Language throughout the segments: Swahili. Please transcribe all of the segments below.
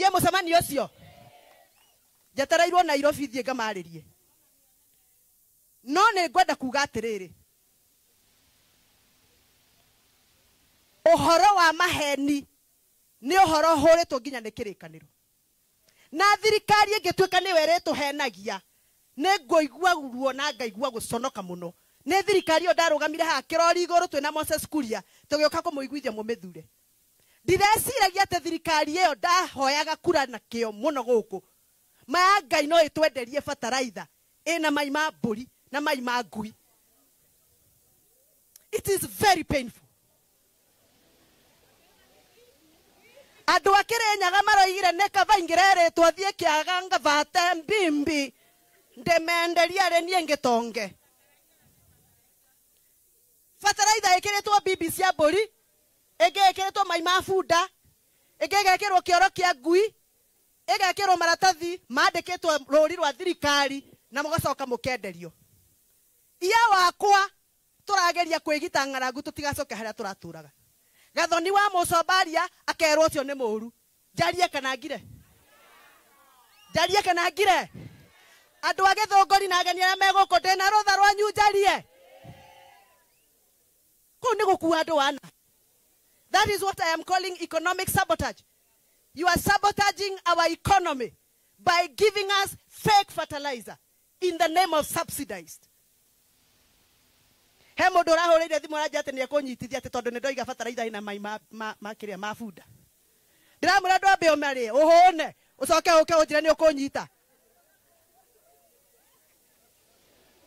thiä må cemanio å cio njetereirwo nairobi thiä ngamarä rie no nä ngwenda kuga atä rä rä å horo wa maheni nä å horo hå rä two nginya nä kä rä kanä ro na thirikari ä ngä tuä ka nä rä tå henagia nä igua ruo na ngaigua gå conoka må no nä thirikari ä yo ndarå gamire haha kä rori igå rå twä na moses kuria tå gä å ka kå må iguithia må mä thure ndireciragia atĩ thirikari ĩyo ndahoyaga kura na kĩo mũno gũkũ maya ngai no ĩtwenderie bataraitha ĩna mai ma mbũri na mai ma ngui it is very painful andå a rä nyaga maroigire nä kaba ingä rerä kä aga ngabate mbimbi ndä menderia rä niä tonge bataraitha ä kä rä cia mbå ri ĩngĩ ĩkĩrĩtwo mai ma bunda ĩngĩ ĩgekĩrwo kĩoro kĩa ngui ĩgekĩrwo maratathi mandĩkĩtwo rũri rwa thirikari na mũgacoka mũkenderio iya wakwa tũrageria kwĩgita ng'aragu tũtigacoke harĩa tũratũraga gathoni wa mũcombaria akerwo ũcio nĩ mũũru njarie kana ngire njarie kana ngire andũ a gĩthũngũri na ageni arĩa megũkũ ndĩ na rũtha rwanyu njarie kũu nĩ gũkua andũ wana That is what I am calling economic sabotage. You are sabotaging our economy by giving us fake fertilizer in the name of subsidized.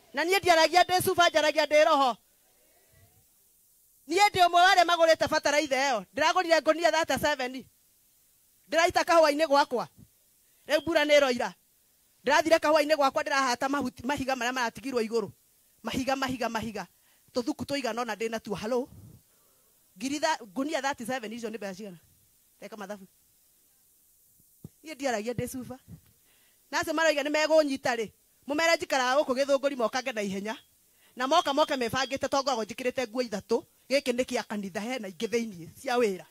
mai ne roho niä ndä å mwe warä a magå rä te bataraitha ä yo ndä ragå rire ngå nia thata ndä raita kahå gwakwa rä u mbura nä roira ndä rathire kahå gwakwa ndä rahata mahiga marä a maratigirwo igå rå mahiga mahiga mahiga tå thuku tå igana ona ndä natuo halå ngå nia icio nä mbeca cigana teka mathabu niä ndiaragia ndä cuba nacio maroiga nä megå nyita rä må mere njikaraga gå kå gä thå ngå ri mokange na ihenya na moka moke mebangä te tongoragwo njä kä rä te nguo ithatå giki nä gä kanitha hena cia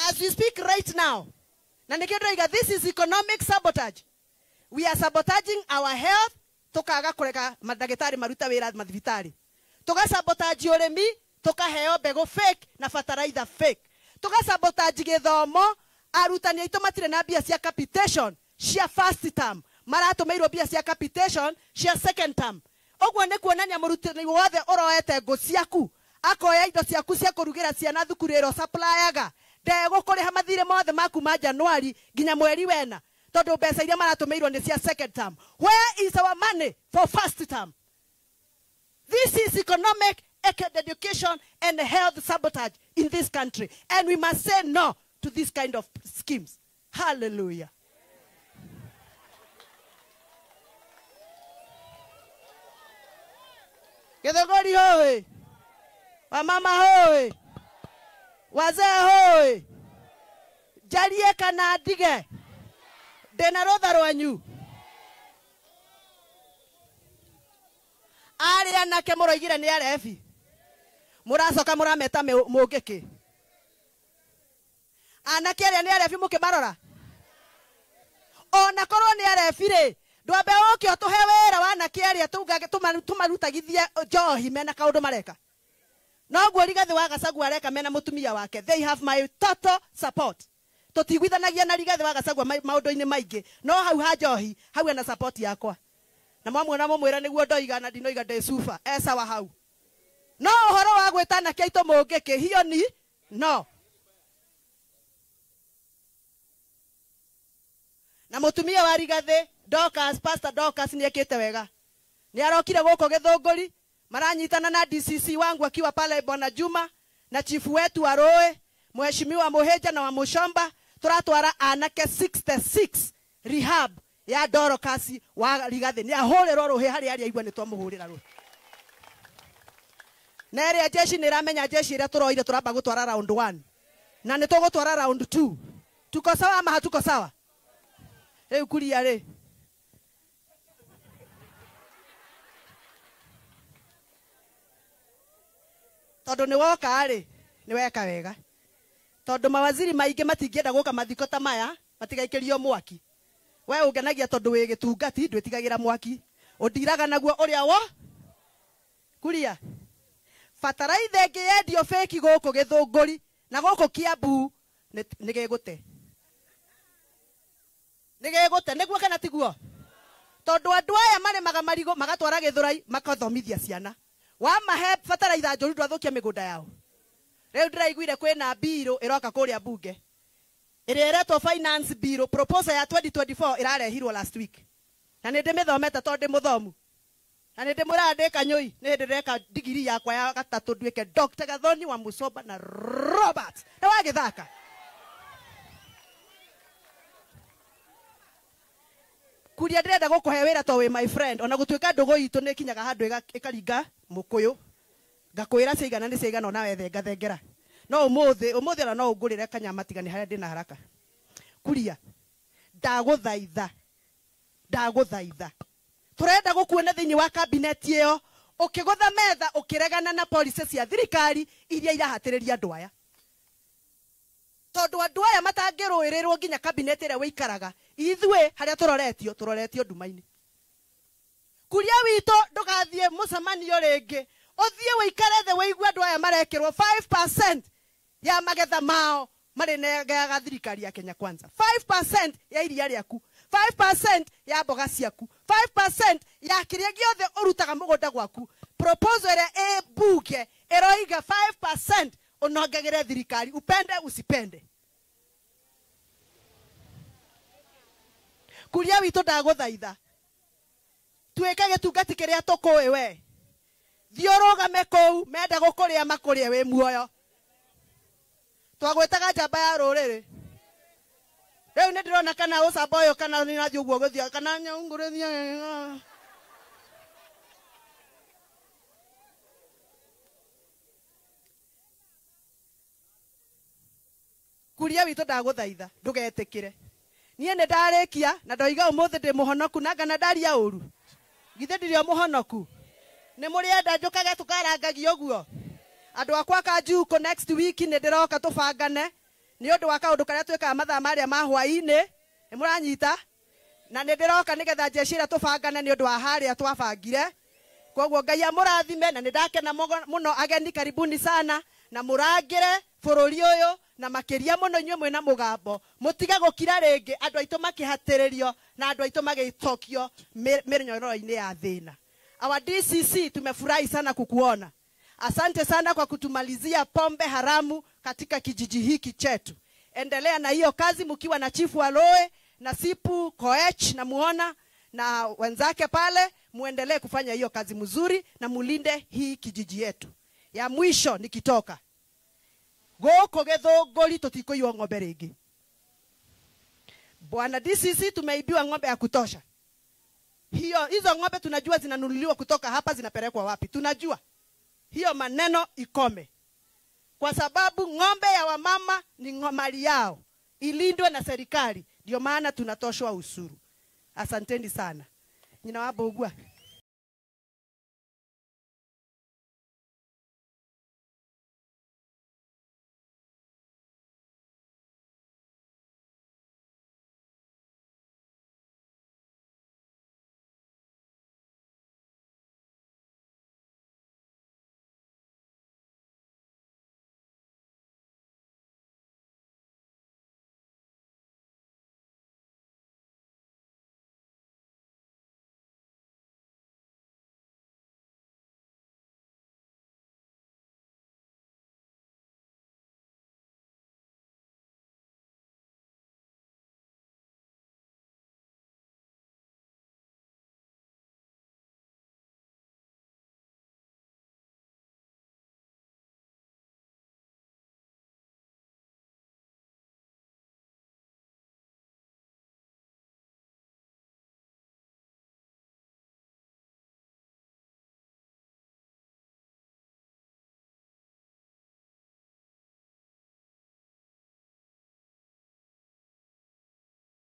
as we speak right now na nä this is economic sabotage we are sabotaging our health tå kaga kå maruta wä ra tugasabotaji urimi tukaheo mbegu fake na fertilizer fake tugasabotaji githomo arutani aitå matire na mbia cia capitation cia first term maratå mä irwo mbia cia capitation cia second term å nä kuonania må rutani wothe å roete ngå ciaku akoya indo ciaku cia kå rugä ra ciana thukuru ä ro supplyaga ndegå kå rä ha mothe maku ma januari nginya mweri wena tondå mbeca iria maratå mä irwo nä cia second term where is our money for first term This is economic education and health sabotage in this country. And we must say no to this kind of schemes. Hallelujah. Wamama kana ari anake må roigire nä arebi må racoka må rameta må ngä kä anake arä a nä arebi må kä marora ona korwo ni arebi rä ndwambe å kä å tå he wä ra wa anake arä a tå marutagithie njohi mena kaå ndå mareka noguo rigathä wa gacagua areka mena må tumia wake they have my total support tå tiguithanagia na rigathä wa gacagua maå ndå-inä no hau ha njohi hau ena support yakwa na mwamwe na mumwira na ndoigana ndinoiga ndä esa wa hau no uhoro wa gwitana kiaito mungi hiyo ni no na mutumia wa rigathi dokas pastor dokas ni ekite wega ni arokire guko githunguri maranyitana na DCC wangu akiwa pale bwana Juma na chifu wetu wa Roe mheshimiwa Muheja na wa Mushomba turatwara anake 66 rehab ya doro kasi wa ligathe ni ahore ahuriro hari ari ariaigua ni muhurira ruhi na ĩrĩa ajeshi ni ramenya jeshi ĩrĩa tũroire turamba gutwara round 1 na nä tũgũtwara round 2 tuko sawa maha hatuko sawa e rĩu ya re tondũ ni woka ri ni weka wega tondũ mawaziri maingi matingienda guka mathiko ta maya matigaikirio mwaki we ungenagia tondu wi gitungati ndwitigagira mwaki undiraga naguo uria wo kuria bataraitha ingi yendio feki guku githunguri na guku kiambu ni gigute niguo kana tiguo tondu andu aya marimaga marigo magatwara githurai makathomithia ciana wa wamahe bataraitha njoru ndwathukia migunda yao riu ndiraiguire kwina mbirũ iroka kuria bunge iriretwo finance bureau proposal ya 2024 irarehirwo last week na ni ndä mä thomete tondä må thomu na nä ndä mwä raga ndä kanyåi nä ndä reka ndigiri yakwa ya gatatå nduä dr gathoni wa musoba na robert nä wagä thaka kuria ndä renda gå to wä my friend ona gå tuä ka ndå kinyaga handu ä mukuyu må kå yå ngakwä ra ciaigana nä ciaigana ona wethe ngathengera no umuthi umuthi ara no ngurire kanyama tigani haria ndina haraka kuria ndaguthaitha ndaguthaitha turenda gukuona thini wa cabinet iyo ukigutha metha ukiregana na policy cia thirikari iria irahatiriria andu aya tondu andu aya matangirwirirwo nginya cabinet ira wikaraga ithwe haria turoretio turoretio ndumaini inĩ kuria witũ ndũgathiĩ mũcemanio rĩngĩ ũthiĩ ũikare thĩ wĩigue andũ aya marekirwo 5 ya magetha mao marĩnegeaga thirikari ya kenya kwanza 5% ya iria rĩaku 5% ya mboga ciaku 5% ya kĩrĩa gĩothe urutaga mũgũnda gwaku proposal ya e buke eroiga 5% ũnongagĩre thirikari upende usipende kuria witå ndagũthaitha tuĩke gĩtungati kĩrĩa tũkũĩ we thioroga mekou menda gukuria makuria we muoyo twagwetaga njamba ya rurire riu nindirona kana usamba uyu kana ninaju uguo guthia kana nyaungurithia kuria witu ndagutha ndugetikire nie nindarikia na ndoiga umuthi ndi muhonoku na ngana ndaria uru githe ndirio muhonoku ni muri enda njukage tukarangagia uguo yeah. andå akwa kanjuko next week nä ndä roka tå bangane nä å ndå wa kaå karä a twä kaga mathaa marä a ma hwainä nä må ranyita na nä ndä roka nä getha njeci ä rä a tå bangane nä å ndå wa harä a twabangire koguo ngai amå rathime na nä ndakena må no ageni karibuni sana na må rangä bå rå na makiria muno inyuĩ mwĩna mũgambo mũtige gũkira rĩngĩ andũ aitũ makĩhatĩrĩrio na andũ aitũ magĩitokio mĩnyoroinĩ ya thĩna awa DCC tumefurahi sana kukuona Asante sana kwa kutumalizia pombe haramu katika kijiji hiki chetu. Endelea na hiyo kazi mkiwa na chifu Aloe na Sipu Koech muona na wenzake pale, muendelee kufanya hiyo kazi mzuri na mulinde hii kijiji yetu. Ya mwisho nikitoka goko totiko tutikuiwa ng'ombe ringi. Bwana DCC, tumeibiwa ng'ombe ya kutosha. Hiyo hizo ng'ombe tunajua zinanunuliwa kutoka hapa, zinapelekwa wapi tunajua hiyo maneno ikome, kwa sababu ng'ombe ya wamama ni mali yao, ilindwe na serikali. Ndio maana tunatoshwa usuru. Asanteni sana, ninawabugua.